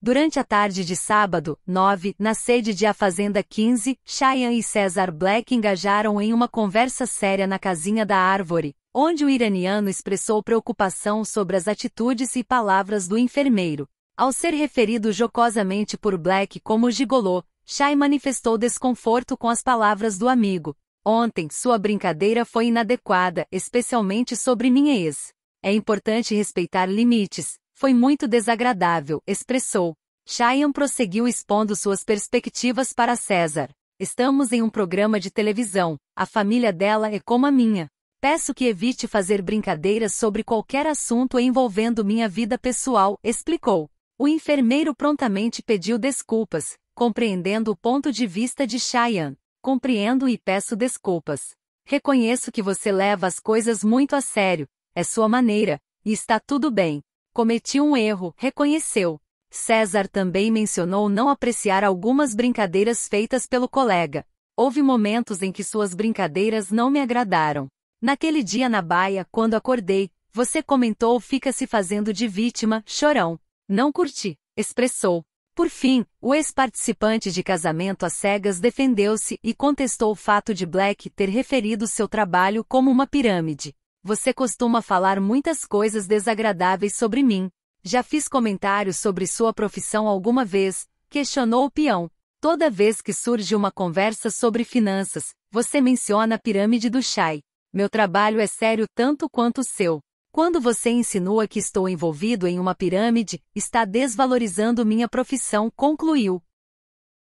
Durante a tarde de sábado, 9, na sede de A Fazenda 15, Cheyenne e César Black engajaram em uma conversa séria na casinha da árvore, onde o iraniano expressou preocupação sobre as atitudes e palavras do enfermeiro. Ao ser referido jocosamente por Black como gigolô, Shai manifestou desconforto com as palavras do amigo. Ontem, sua brincadeira foi inadequada, especialmente sobre minha ex. É importante respeitar limites, foi muito desagradável, expressou. Cheyenne prosseguiu expondo suas perspectivas para César. Estamos em um programa de televisão, a família dela é como a minha. Peço que evite fazer brincadeiras sobre qualquer assunto envolvendo minha vida pessoal, explicou. O enfermeiro prontamente pediu desculpas, compreendendo o ponto de vista de Cheyenne. Compreendo e peço desculpas. Reconheço que você leva as coisas muito a sério, é sua maneira, e está tudo bem. Cometi um erro, reconheceu. César também mencionou não apreciar algumas brincadeiras feitas pelo colega. Houve momentos em que suas brincadeiras não me agradaram. Naquele dia na baia, quando acordei, você comentou fica se fazendo de vítima, chorão. Não curti, expressou. Por fim, o ex-participante de casamento às cegas defendeu-se e contestou o fato de Black ter referido seu trabalho como uma pirâmide. Você costuma falar muitas coisas desagradáveis sobre mim. Já fiz comentários sobre sua profissão alguma vez, questionou o peão. Toda vez que surge uma conversa sobre finanças, você menciona a pirâmide do Chai. Meu trabalho é sério tanto quanto o seu. Quando você insinua que estou envolvido em uma pirâmide, está desvalorizando minha profissão, concluiu.